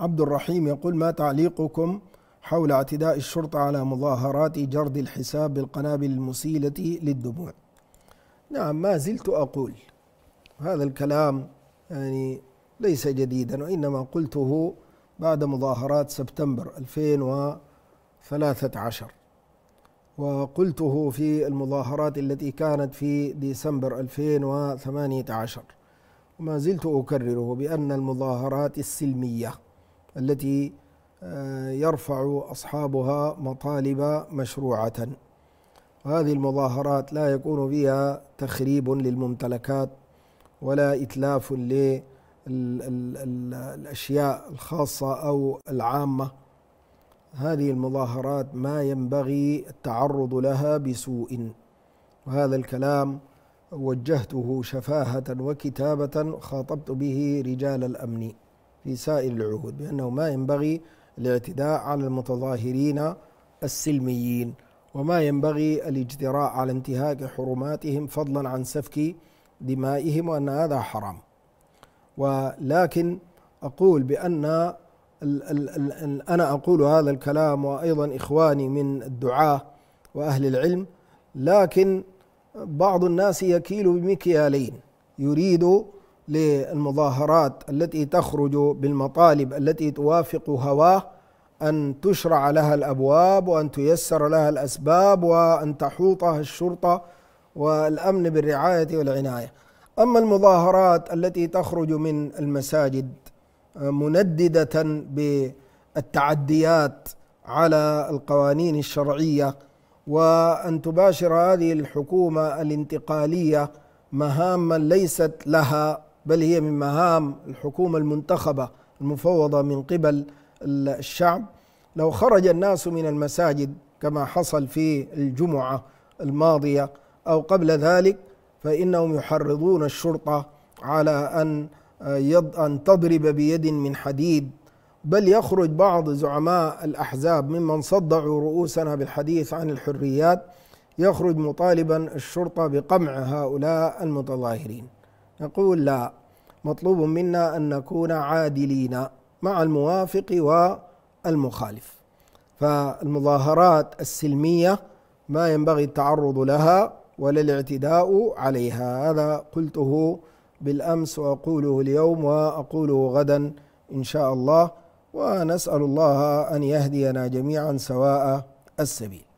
عبد الرحيم يقول ما تعليقكم حول اعتداء الشرطة على مظاهرات جرد الحساب بالقنابل المسيلة للدموع نعم ما زلت أقول هذا الكلام يعني ليس جديدا وإنما قلته بعد مظاهرات سبتمبر 2013 وقلته في المظاهرات التي كانت في ديسمبر 2018 وما زلت أكرره بأن المظاهرات السلمية التي آه، يرفع أصحابها مطالب مشروعة وهذه المظاهرات لا يكون فيها تخريب للممتلكات ولا إتلاف للأشياء الخاصة أو العامة هذه المظاهرات ما ينبغي التعرض لها بسوء وهذا الكلام وجهته شفاهة وكتابة خاطبت به رجال الأمن في سائر العهود بأنه ما ينبغي الاعتداء على المتظاهرين السلميين وما ينبغي الاجتراء على انتهاك حرماتهم فضلا عن سفك دمائهم وأن هذا حرام ولكن أقول بأن أنا أقول هذا الكلام وأيضا إخواني من الدعاة وأهل العلم لكن بعض الناس يكيل بمكيالين يريد للمظاهرات التي تخرج بالمطالب التي توافق هواه ان تشرع لها الابواب وان تيسر لها الاسباب وان تحوطها الشرطه والامن بالرعايه والعنايه. اما المظاهرات التي تخرج من المساجد مندده بالتعديات على القوانين الشرعيه وان تباشر هذه الحكومه الانتقاليه مهاما ليست لها بل هي من مهام الحكومة المنتخبة المفوضة من قبل الشعب لو خرج الناس من المساجد كما حصل في الجمعة الماضية أو قبل ذلك فإنهم يحرضون الشرطة على أن آه، أن تضرب بيد من حديد بل يخرج بعض زعماء الأحزاب ممن صدعوا رؤوسنا بالحديث عن الحريات يخرج مطالبا الشرطة بقمع هؤلاء المتظاهرين يقول لا مطلوب منا أن نكون عادلين مع الموافق والمخالف فالمظاهرات السلمية ما ينبغي التعرض لها ولا الاعتداء عليها هذا قلته بالأمس وأقوله اليوم وأقوله غدا إن شاء الله ونسأل الله أن يهدينا جميعا سواء السبيل